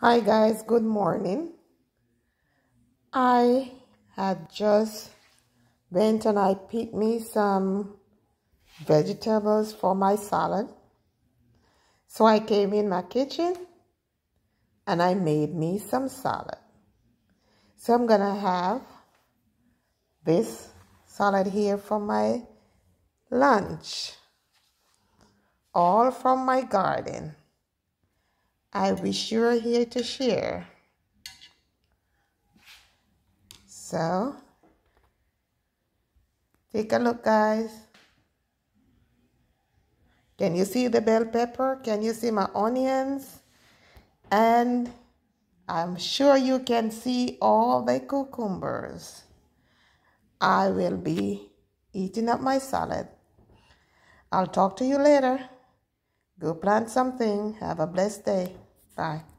Hi, guys, good morning. I had just went and I picked me some vegetables for my salad. So I came in my kitchen and I made me some salad. So I'm going to have this salad here for my lunch, all from my garden. I wish you sure here to share. So, take a look, guys. Can you see the bell pepper? Can you see my onions? And I'm sure you can see all the cucumbers. I will be eating up my salad. I'll talk to you later. Go plant something. Have a blessed day. Bye.